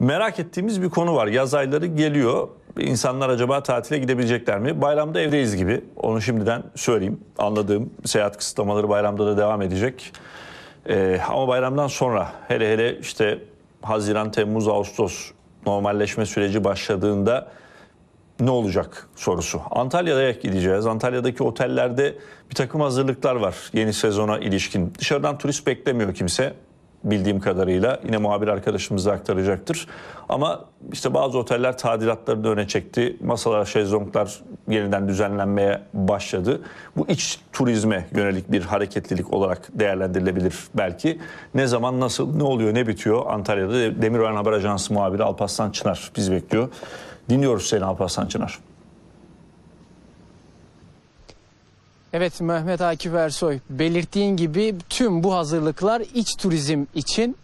Merak ettiğimiz bir konu var. Yaz ayları geliyor. İnsanlar acaba tatile gidebilecekler mi? Bayramda evdeyiz gibi. Onu şimdiden söyleyeyim. Anladığım seyahat kısıtlamaları bayramda da devam edecek. Ee, ama bayramdan sonra hele hele işte Haziran, Temmuz, Ağustos normalleşme süreci başladığında ne olacak sorusu. Antalya'ya gideceğiz. Antalya'daki otellerde bir takım hazırlıklar var yeni sezona ilişkin. Dışarıdan turist beklemiyor kimse bildiğim kadarıyla yine muhabir arkadaşımız aktaracaktır. Ama işte bazı oteller tadilatlarını öne çekti. Masalar, şezlonglar yeniden düzenlenmeye başladı. Bu iç turizme yönelik bir hareketlilik olarak değerlendirilebilir belki. Ne zaman, nasıl, ne oluyor, ne bitiyor? Antalya'da Demirören Haber Ajansı muhabiri Alpaslan Çınar biz bekliyor. Dinliyoruz seni Alpaslan Çınar. Evet Mehmet Akif Ersoy belirttiğin gibi tüm bu hazırlıklar iç turizm için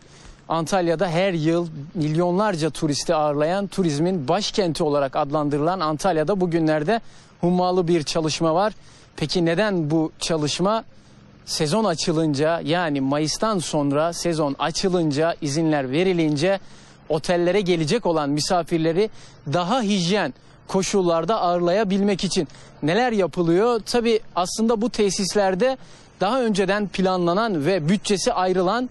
Antalya'da her yıl milyonlarca turisti ağırlayan turizmin başkenti olarak adlandırılan Antalya'da bugünlerde hummalı bir çalışma var. Peki neden bu çalışma sezon açılınca yani Mayıs'tan sonra sezon açılınca izinler verilince otellere gelecek olan misafirleri daha hijyen koşullarda ağırlayabilmek için neler yapılıyor? Tabi aslında bu tesislerde daha önceden planlanan ve bütçesi ayrılan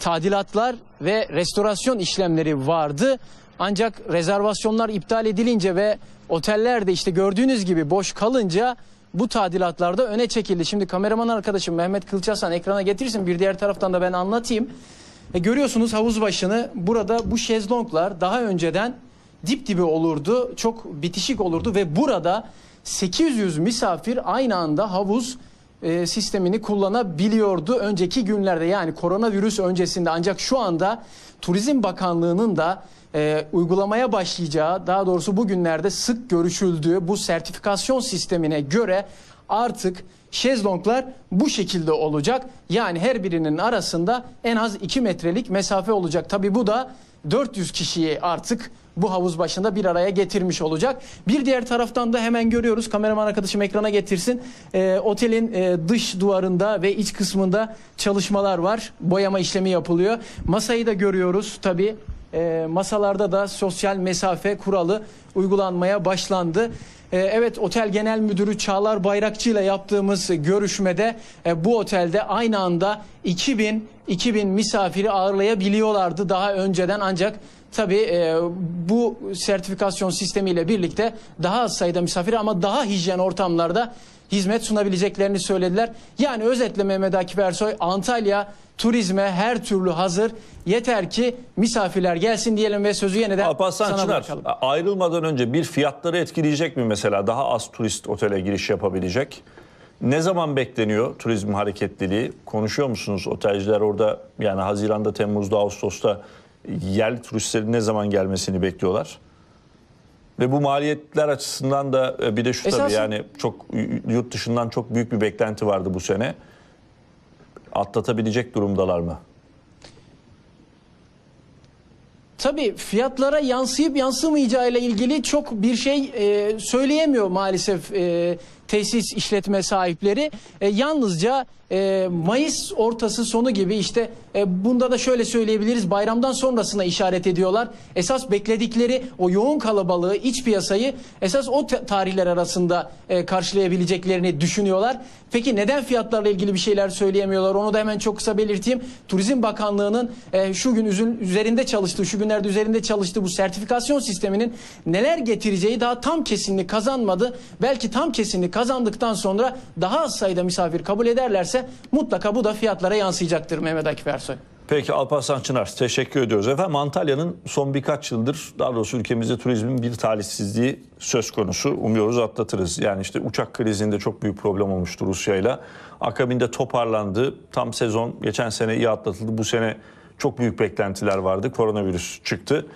tadilatlar ve restorasyon işlemleri vardı. Ancak rezervasyonlar iptal edilince ve oteller de işte gördüğünüz gibi boş kalınca bu tadilatlarda öne çekildi. Şimdi kameraman arkadaşım Mehmet Kılçasan ekrana getirsin bir diğer taraftan da ben anlatayım. E görüyorsunuz havuz başını burada bu şezlonglar daha önceden dip dibi olurdu. Çok bitişik olurdu ve burada 800 misafir aynı anda havuz e, sistemini kullanabiliyordu önceki günlerde yani koronavirüs öncesinde ancak şu anda Turizm Bakanlığı'nın da e, uygulamaya başlayacağı daha doğrusu bugünlerde sık görüşüldüğü bu sertifikasyon sistemine göre Artık şezlonglar bu şekilde olacak. Yani her birinin arasında en az 2 metrelik mesafe olacak. Tabi bu da 400 kişiyi artık bu havuz başında bir araya getirmiş olacak. Bir diğer taraftan da hemen görüyoruz. Kameraman arkadaşım ekrana getirsin. E, otelin e, dış duvarında ve iç kısmında çalışmalar var. Boyama işlemi yapılıyor. Masayı da görüyoruz tabii. E, masalarda da sosyal mesafe kuralı uygulanmaya başlandı. Ee, evet otel genel müdürü Çağlar Bayrakçı ile yaptığımız görüşmede e, bu otelde aynı anda 2000 2000 misafiri ağırlayabiliyorlardı daha önceden ancak tabi e, bu sertifikasyon sistemiyle birlikte daha az sayıda misafir ama daha hijyen ortamlarda hizmet sunabileceklerini söylediler. Yani özetle Mehmet Akif Ersoy Antalya turizme her türlü hazır. Yeter ki misafirler gelsin diyelim ve sözü yeniden Alparslan sana Çınar, bırakalım. Ayrılmadan önce bir fiyatları etkileyecek mi mesela? mesela daha az turist otele giriş yapabilecek. Ne zaman bekleniyor turizm hareketliliği? Konuşuyor musunuz? Otelciler orada yani Haziran'da, Temmuz'da, Ağustos'ta yerli turistlerin ne zaman gelmesini bekliyorlar? Ve bu maliyetler açısından da e, bir de şu Esasın... tabii yani çok yurt dışından çok büyük bir beklenti vardı bu sene. Atlatabilecek durumdalar mı? Tabii fiyatlara yansıyıp yansımayacağı ile ilgili çok bir şey e, söyleyemiyor maalesef e, tesis işletme sahipleri e, yalnızca e, Mayıs ortası sonu gibi işte e, bunda da şöyle söyleyebiliriz bayramdan sonrasına işaret ediyorlar. Esas bekledikleri o yoğun kalabalığı iç piyasayı esas o tarihler arasında e, karşılayabileceklerini düşünüyorlar. Peki neden fiyatlarla ilgili bir şeyler söyleyemiyorlar onu da hemen çok kısa belirteyim. Turizm Bakanlığı'nın e, şu gün üzerinde çalıştığı şu günlerde üzerinde çalıştığı bu sertifikasyon sisteminin neler getireceği daha tam kesinlik kazanmadı. Belki tam kesinlik kazanmadı kazandıktan sonra daha az sayıda misafir kabul ederlerse mutlaka bu da fiyatlara yansıyacaktır Mehmet Akif Ersoy. Peki Alparslan Çınar teşekkür ediyoruz efendim. Antalya'nın son birkaç yıldır daha doğrusu ülkemizde turizmin bir talihsizliği söz konusu. Umuyoruz atlatırız. Yani işte uçak krizinde çok büyük problem olmuştu Rusya'yla. Akabinde toparlandı. Tam sezon geçen sene iyi atlatıldı. Bu sene çok büyük beklentiler vardı. Koronavirüs çıktı.